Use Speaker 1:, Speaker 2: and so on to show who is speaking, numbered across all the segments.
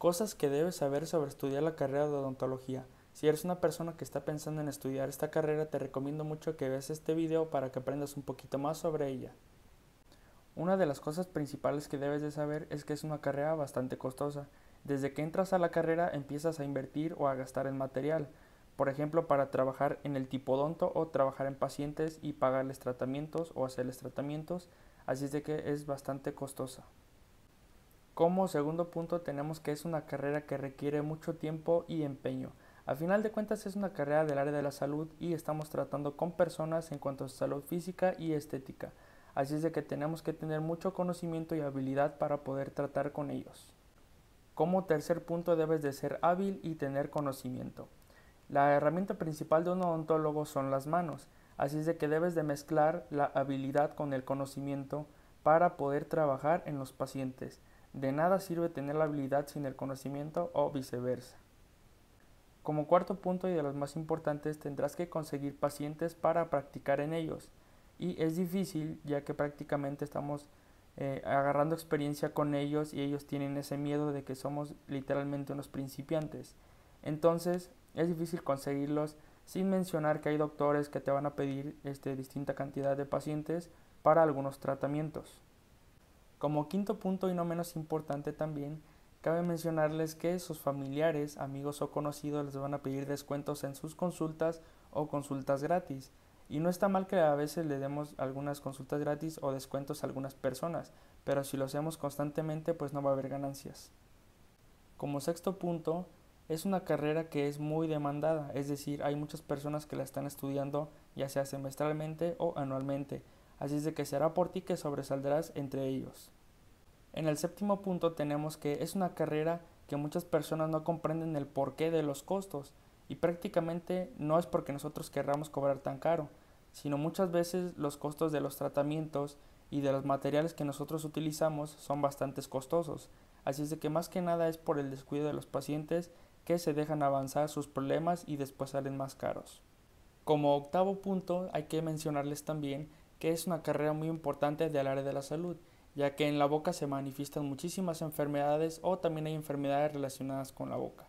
Speaker 1: Cosas que debes saber sobre estudiar la carrera de odontología. Si eres una persona que está pensando en estudiar esta carrera, te recomiendo mucho que veas este video para que aprendas un poquito más sobre ella. Una de las cosas principales que debes de saber es que es una carrera bastante costosa. Desde que entras a la carrera empiezas a invertir o a gastar en material, por ejemplo para trabajar en el tipodonto o trabajar en pacientes y pagarles tratamientos o hacerles tratamientos, así es de que es bastante costosa. Como segundo punto tenemos que es una carrera que requiere mucho tiempo y empeño. A final de cuentas es una carrera del área de la salud y estamos tratando con personas en cuanto a salud física y estética. Así es de que tenemos que tener mucho conocimiento y habilidad para poder tratar con ellos. Como tercer punto debes de ser hábil y tener conocimiento. La herramienta principal de un odontólogo son las manos, así es de que debes de mezclar la habilidad con el conocimiento para poder trabajar en los pacientes. De nada sirve tener la habilidad sin el conocimiento o viceversa. Como cuarto punto y de los más importantes tendrás que conseguir pacientes para practicar en ellos. Y es difícil ya que prácticamente estamos eh, agarrando experiencia con ellos y ellos tienen ese miedo de que somos literalmente unos principiantes. Entonces es difícil conseguirlos sin mencionar que hay doctores que te van a pedir este, distinta cantidad de pacientes para algunos tratamientos. Como quinto punto y no menos importante también, cabe mencionarles que sus familiares, amigos o conocidos les van a pedir descuentos en sus consultas o consultas gratis. Y no está mal que a veces le demos algunas consultas gratis o descuentos a algunas personas, pero si lo hacemos constantemente pues no va a haber ganancias. Como sexto punto, es una carrera que es muy demandada, es decir, hay muchas personas que la están estudiando ya sea semestralmente o anualmente así es de que será por ti que sobresaldrás entre ellos. En el séptimo punto tenemos que es una carrera que muchas personas no comprenden el porqué de los costos y prácticamente no es porque nosotros querramos cobrar tan caro, sino muchas veces los costos de los tratamientos y de los materiales que nosotros utilizamos son bastante costosos, así es de que más que nada es por el descuido de los pacientes que se dejan avanzar sus problemas y después salen más caros. Como octavo punto hay que mencionarles también que es una carrera muy importante del área de la salud, ya que en la boca se manifiestan muchísimas enfermedades o también hay enfermedades relacionadas con la boca.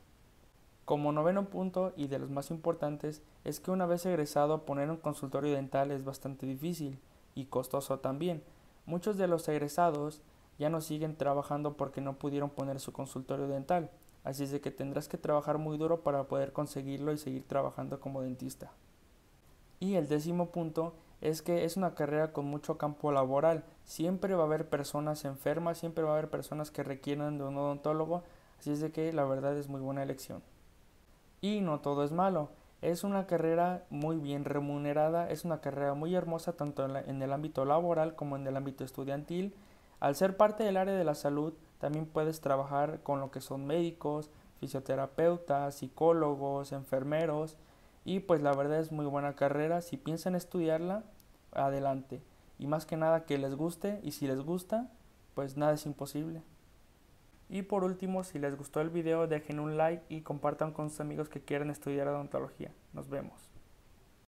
Speaker 1: Como noveno punto y de los más importantes es que una vez egresado poner un consultorio dental es bastante difícil y costoso también. Muchos de los egresados ya no siguen trabajando porque no pudieron poner su consultorio dental, así es de que tendrás que trabajar muy duro para poder conseguirlo y seguir trabajando como dentista. Y el décimo punto es que es una carrera con mucho campo laboral. Siempre va a haber personas enfermas, siempre va a haber personas que requieran de un odontólogo, así es de que la verdad es muy buena elección. Y no todo es malo. Es una carrera muy bien remunerada, es una carrera muy hermosa tanto en, en el ámbito laboral como en el ámbito estudiantil. Al ser parte del área de la salud, también puedes trabajar con lo que son médicos, fisioterapeutas, psicólogos, enfermeros, y pues la verdad es muy buena carrera, si piensan estudiarla, adelante. Y más que nada que les guste y si les gusta, pues nada es imposible. Y por último, si les gustó el video, dejen un like y compartan con sus amigos que quieren estudiar odontología. Nos vemos.